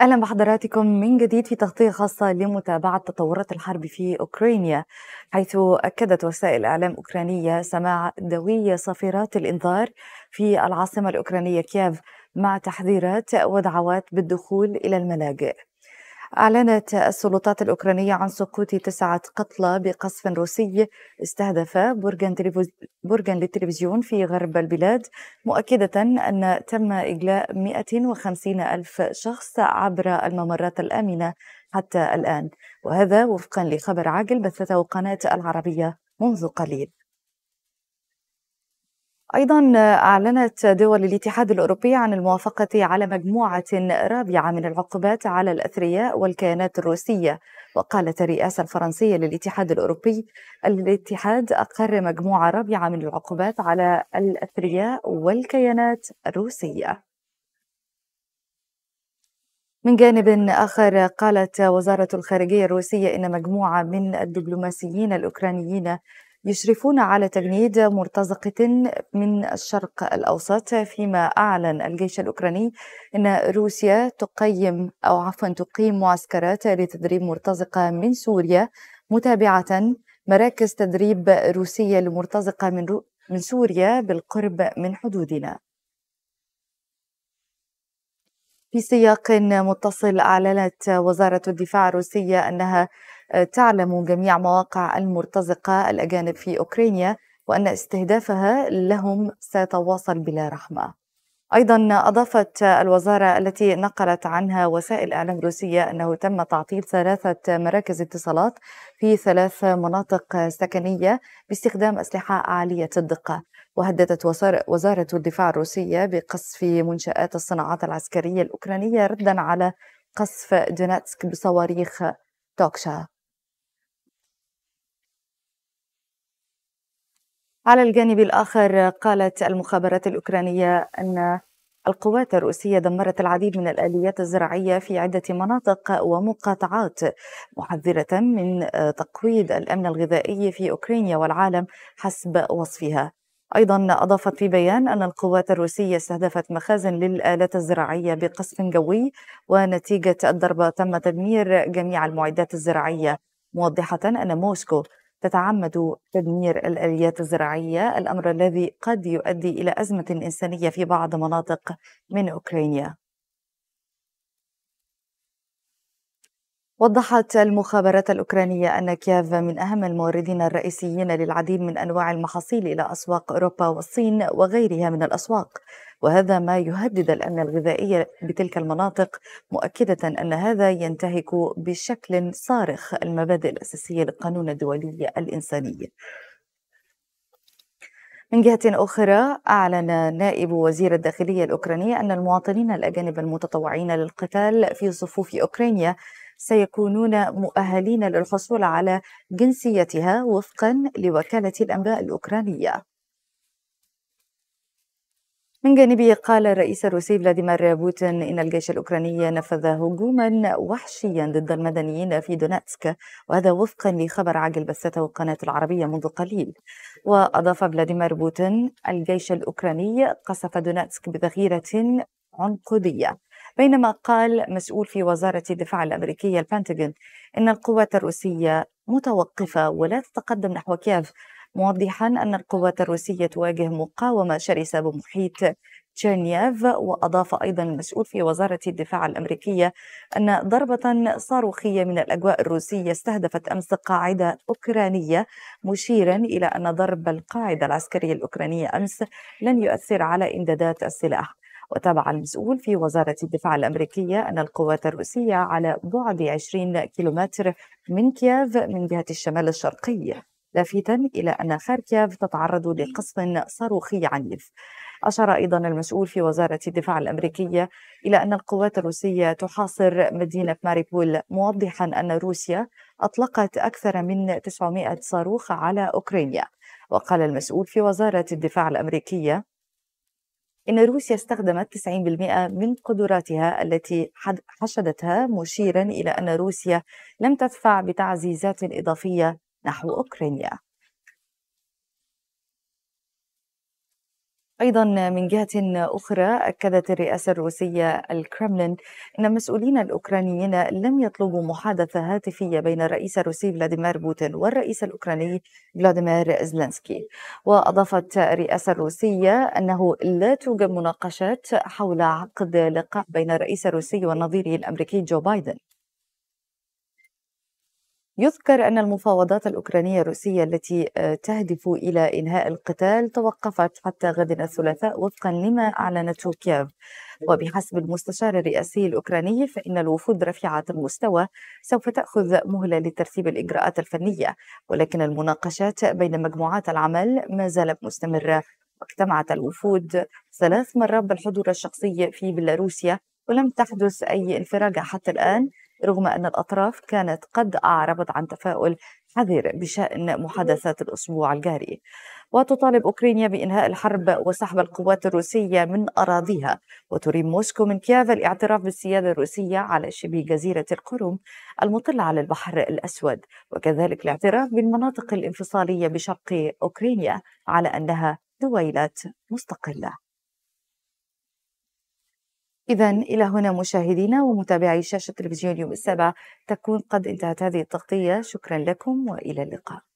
اهلا بحضراتكم من جديد في تغطيه خاصه لمتابعه تطورات الحرب في اوكرانيا حيث اكدت وسائل اعلام اوكرانيه سماع دوي صافرات الانذار في العاصمه الاوكرانيه كييف مع تحذيرات ودعوات بالدخول الى الملاجئ أعلنت السلطات الأوكرانية عن سقوط تسعة قتلى بقصف روسي استهدف برجا برجا للتلفزيون في غرب البلاد مؤكدة أن تم إجلاء 150 ألف شخص عبر الممرات الآمنة حتى الآن وهذا وفقا لخبر عاجل بثته قناة العربية منذ قليل أيضا أعلنت دول الاتحاد الأوروبي عن الموافقة على مجموعة رابعة من العقوبات على الأثرياء والكيانات الروسية وقالت الرئاسة الفرنسية للاتحاد الأوروبي الاتحاد أقر مجموعة رابعة من العقوبات على الأثرياء والكيانات الروسية من جانب آخر قالت وزارة الخارجية الروسية إن مجموعة من الدبلوماسيين الأوكرانيين يشرفون على تجنيد مرتزقة من الشرق الأوسط فيما أعلن الجيش الأوكراني أن روسيا تقيم أو عفوا تقيم معسكرات لتدريب مرتزقة من سوريا متابعة مراكز تدريب روسية لمرتزقة من, رو... من سوريا بالقرب من حدودنا في سياق متصل أعلنت وزارة الدفاع الروسية أنها تعلم جميع مواقع المرتزقة الأجانب في أوكرانيا وأن استهدافها لهم سيتواصل بلا رحمة أيضا أضافت الوزارة التي نقلت عنها وسائل إعلام روسية أنه تم تعطيل ثلاثة مراكز اتصالات في ثلاث مناطق سكنية باستخدام أسلحة عالية الدقة وهددت وزارة الدفاع الروسية بقصف منشآت الصناعات العسكرية الأوكرانية ردا على قصف دوناتسك بصواريخ توكشا على الجانب الآخر قالت المخابرات الأوكرانية أن القوات الروسية دمرت العديد من الآليات الزراعية في عدة مناطق ومقاطعات محذرة من تقويض الأمن الغذائي في أوكرانيا والعالم حسب وصفها أيضا أضافت في بيان أن القوات الروسية استهدفت مخازن للآلات الزراعية بقصف جوي ونتيجة الضربة تم تدمير جميع المعدات الزراعية موضحة أن موسكو تتعمد تدمير الآليات الزراعية الأمر الذي قد يؤدي إلى أزمة إنسانية في بعض مناطق من أوكرانيا وضحت المخابرات الأوكرانية أن كييف من أهم الموردين الرئيسيين للعديد من أنواع المحاصيل إلى أسواق أوروبا والصين وغيرها من الأسواق وهذا ما يهدد الأمن الغذائي بتلك المناطق مؤكدة أن هذا ينتهك بشكل صارخ المبادئ الأساسية للقانون الدولي الإنساني من جهة أخرى أعلن نائب وزير الداخلية الأوكرانية أن المواطنين الأجانب المتطوعين للقتال في صفوف أوكرانيا سيكونون مؤهلين للحصول على جنسيتها وفقا لوكالة الأنباء الأوكرانية من جانبه قال الرئيس الروسي فلاديمير بوتين إن الجيش الأوكراني نفذ هجوما وحشيا ضد المدنيين في دونتسك وهذا وفقا لخبر عاجل بثته القناة العربية منذ قليل وأضاف فلاديمير بوتين الجيش الأوكراني قصف دونتسك بذخيرة عنقودية بينما قال مسؤول في وزارة الدفاع الأمريكية البنتاغون إن القوات الروسية متوقفة ولا تتقدم نحو كييف موضحا أن القوات الروسية تواجه مقاومة شرسة بمحيط تشيرنييف وأضاف أيضا المسؤول في وزارة الدفاع الأمريكية أن ضربة صاروخية من الأجواء الروسية استهدفت أمس قاعدة أوكرانية مشيرا إلى أن ضرب القاعدة العسكرية الأوكرانية أمس لن يؤثر على إمدادات السلاح وتابع المسؤول في وزارة الدفاع الأمريكية أن القوات الروسية على بعد 20 كيلومتر من كييف من جهة الشمال الشرقي لافتا إلى أن خاركيف تتعرض لقصف صاروخي عنيف أشار أيضا المسؤول في وزارة الدفاع الأمريكية إلى أن القوات الروسية تحاصر مدينة ماريبول موضحا أن روسيا أطلقت أكثر من 900 صاروخ على أوكرانيا وقال المسؤول في وزارة الدفاع الأمريكية أن روسيا استخدمت 90% من قدراتها التي حشدتها مشيرا إلى أن روسيا لم تدفع بتعزيزات إضافية نحو أوكرانيا أيضا من جهة أخرى أكدت الرئاسة الروسية الكرملين أن المسؤولين الأوكرانيين لم يطلبوا محادثة هاتفية بين الرئيس الروسي فلاديمير بوتين والرئيس الأوكراني فلاديمير زلنسكي وأضافت الرئاسة الروسية أنه لا توجد مناقشات حول عقد لقاء بين الرئيس الروسي ونظيره الأمريكي جو بايدن يذكر أن المفاوضات الأوكرانية الروسية التي آه، تهدف إلى إنهاء القتال توقفت حتى غد الثلاثاء وفقا لما أعلنته كييف وبحسب المستشار الرئاسي الأوكراني فإن الوفود رفيعة المستوى سوف تأخذ مهلة لترتيب الإجراءات الفنية ولكن المناقشات بين مجموعات العمل ما زالت مستمرة واجتمعت الوفود ثلاث مرات بالحضور الشخصي في بيلاروسيا ولم تحدث أي انفراجة حتى الآن رغم أن الأطراف كانت قد أعربت عن تفاؤل حذر بشأن محادثات الأسبوع الجاري وتطالب أوكرانيا بإنهاء الحرب وسحب القوات الروسية من أراضيها وتريد موسكو من كييف الاعتراف بالسيادة الروسية على شبه جزيرة القرم المطلة على البحر الأسود وكذلك الاعتراف بالمناطق الانفصالية بشرق أوكرانيا على أنها دويلات مستقلة إذا إلى هنا مشاهدينا ومتابعي شاشة تلفزيون يوم السبع تكون قد انتهت هذه التغطية شكرا لكم وإلى اللقاء